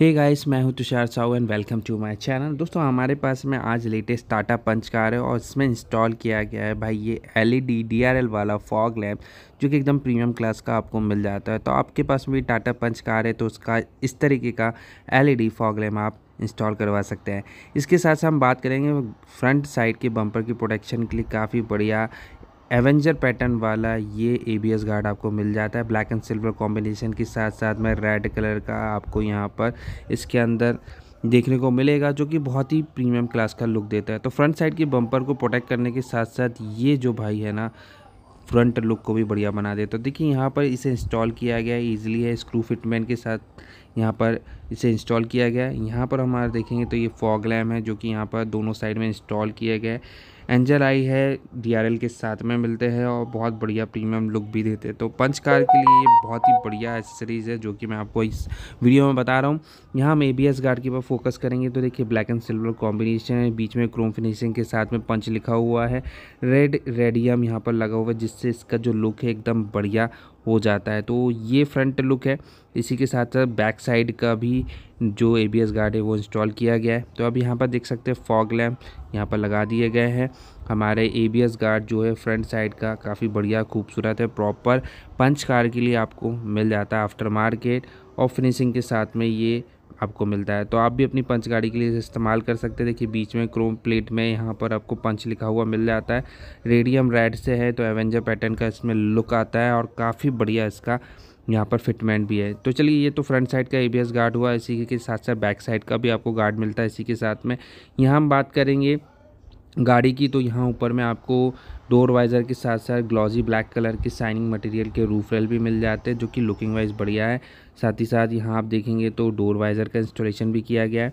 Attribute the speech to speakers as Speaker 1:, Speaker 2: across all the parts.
Speaker 1: हे guys मैं हूं Tushar Sahu and welcome to my channel दोस्तों हमारे पास में आज लेटेस्ट टाटा पंच कार है और इसमें इंस्टॉल किया गया है भाई ये एलईडी डीआरएल e वाला फॉग लैम्प जो कि एकदम प्रीमियम क्लास का आपको मिल जाता है तो आपके पास में भी टाटा पंच कार है तो उसका इस तरीके का एल फॉग लैम्प आप इंस्टॉल करवा सकते हैं इसके साथ हम बात करेंगे फ्रंट साइड के बम्पर की प्रोटेक्शन के लिए काफ़ी बढ़िया एवेंजर पैटर्न वाला ये एस गार्ड आपको मिल जाता है ब्लैक एंड सिल्वर कॉम्बिनेशन के साथ साथ में रेड कलर का आपको यहाँ पर इसके अंदर देखने को मिलेगा जो कि बहुत ही प्रीमियम क्लास का लुक देता है तो फ्रंट साइड की बम्पर को प्रोटेक्ट करने के साथ साथ ये जो भाई है ना फ्रंट लुक को भी बढ़िया बना देता है तो देखिए यहाँ पर इसे इंस्टॉल किया गया है ईजिली है स्क्रू फिटमेंट के साथ यहाँ पर इसे इंस्टॉल किया गया है यहाँ पर हमारा देखेंगे तो ये फॉग लैम है जो कि यहाँ पर दोनों साइड में इंस्टॉल किया गया है एंजल आई है डी के साथ में मिलते हैं और बहुत बढ़िया प्रीमियम लुक भी देते हैं तो पंच कार के लिए ये बहुत ही बढ़िया एसेसरीज़ है जो कि मैं आपको इस वीडियो में बता रहा हूँ यहाँ हम ए बी एस गार्ड के ऊपर फोकस करेंगे तो देखिए ब्लैक एंड सिल्वर कॉम्बिनेशन है बीच में क्रोम फिनिशिंग के साथ में पंच लिखा हुआ है रेड रेडियम यहाँ पर लगा हुआ है जिससे इसका जो लुक है एकदम बढ़िया हो जाता है तो ये फ्रंट लुक है इसी के साथ साथ बैक साइड का भी जो ए बी एस गार्ड है वो इंस्टॉल किया गया है तो अब यहाँ पर देख सकते हैं फॉग लैम्प यहाँ पर लगा दिए गए हैं हमारे ए बी एस गार्ड जो है फ्रंट साइड का काफ़ी बढ़िया खूबसूरत है प्रॉपर पंच कार के लिए आपको मिल जाता है आफ्टर मार्केट और फिनिशिंग के साथ में ये आपको मिलता है तो आप भी अपनी पंच गाड़ी के लिए इस्तेमाल कर सकते हैं देखिए बीच में क्रोम प्लेट में यहाँ पर आपको पंच लिखा हुआ मिल जाता है रेडियम रेड से है तो एवेंजर पैटर्न का इसमें लुक आता है और काफ़ी बढ़िया इसका यहाँ पर फिटमेंट भी है तो चलिए ये तो फ्रंट साइड का एबीएस गार्ड हुआ इसी के साथ साथ बैक साइड का भी आपको गार्ड मिलता है इसी के साथ में यहाँ हम बात करेंगे गाड़ी की तो यहाँ ऊपर में आपको डोर वाइज़र के साथ साथ ग्लॉजी ब्लैक कलर की शाइनिंग मटेरियल के रूफ रेल भी मिल जाते हैं जो कि लुकिंग वाइज बढ़िया है साथ ही साथ यहाँ आप देखेंगे तो डोर वाइज़र का इंस्टॉलेशन भी किया गया है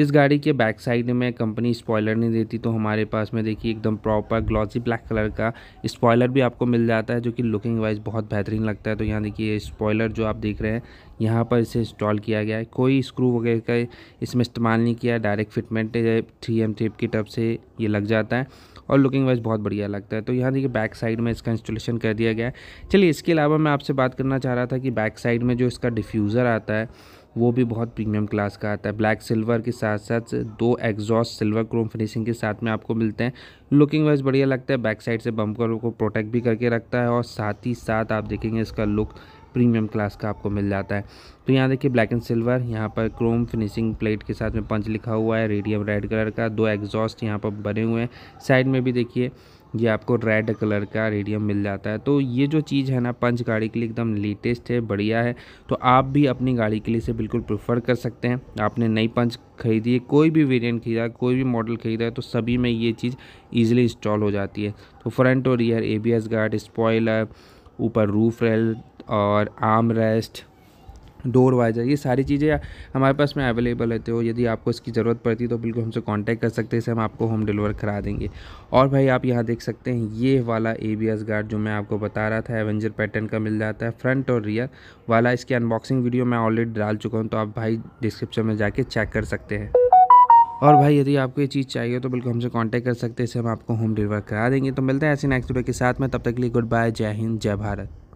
Speaker 1: इस गाड़ी के बैक साइड में कंपनी स्पॉयलर नहीं देती तो हमारे पास में देखिए एकदम प्रॉपर ग्लॉसी ब्लैक कलर का स्पॉयलर भी आपको मिल जाता है जो कि लुकिंग वाइज बहुत बेहतरीन लगता है तो यहाँ देखिए स्पॉयलर जो आप देख रहे हैं यहाँ पर इसे इंस्टॉल किया गया है कोई स्क्रू वगैरह का इसमें इस्तेमाल नहीं किया direct fitment three M tape की टप से ये लग जाता है और लुकिंग वाइज बहुत बढ़िया लगता है तो यहाँ देखिए बैक साइड में इसका इंस्टॉलेशन कर दिया गया है चलिए इसके अलावा मैं आपसे बात करना चाह रहा था कि बैक साइड में जो इसका डिफ्यूज़र आता है वो भी बहुत प्रीमियम क्लास का आता है ब्लैक सिल्वर के साथ साथ दो एग्जॉस्ट सिल्वर क्रोम फिनिशिंग के साथ में आपको मिलते हैं लुकिंग वाइज बढ़िया लगता है बैक साइड से बम्पर को प्रोटेक्ट भी करके रखता है और साथ ही साथ आप देखेंगे इसका लुक प्रीमियम क्लास का आपको मिल जाता है तो यहाँ देखिए ब्लैक एंड सिल्वर यहाँ पर क्रोम फिनिशिंग प्लेट के साथ में पंच लिखा हुआ है रेडियम रेड कलर का दो एग्जॉस्ट यहाँ पर बने हुए हैं साइड में भी देखिए ये आपको रेड कलर का रेडियम मिल जाता है तो ये जो चीज़ है ना पंच गाड़ी के लिए एकदम लेटेस्ट है बढ़िया है तो आप भी अपनी गाड़ी के लिए इसे बिल्कुल प्रेफर कर सकते हैं आपने नई पंच खरीदी है कोई भी वेरिएंट खरीदा है कोई भी मॉडल खरीदा है तो सभी में ये चीज़ ईजिली इंस्टॉल हो जाती है तो फ्रंट और rear A B guard spoiler ऊपर रूफ रेल और आर्म रेस्ट डोर वाइजर ये सारी चीज़ें हमारे पास में अवेलेबल रहते हो यदि आपको इसकी ज़रूरत पड़ती है तो बिल्कुल हमसे कांटेक्ट कर सकते हैं इसे हम आपको होम डिलीवर करा देंगे और भाई आप यहाँ देख सकते हैं ये वाला ए बी एस गार्ड जो मैं आपको बता रहा था एवेंजर पैटर्न का मिल जाता है फ्रंट और रियर वाला इसकी अनबॉक्सिंग वीडियो मैं ऑलरेडी डाल चुका हूँ तो आप भाई डिस्क्रिप्शन में जाके चेक कर सकते हैं और भाई यदि आपको ये चीज़ चाहिए तो बिल्कुल हमसे कांटेक्ट कर सकते हैं इसे हम आपको होम डिलीवर करा देंगे तो मिलते हैं ऐसे नेक्स्ट वीडियो के साथ में तब तक के लिए गुड बाय जय हिंद जय भारत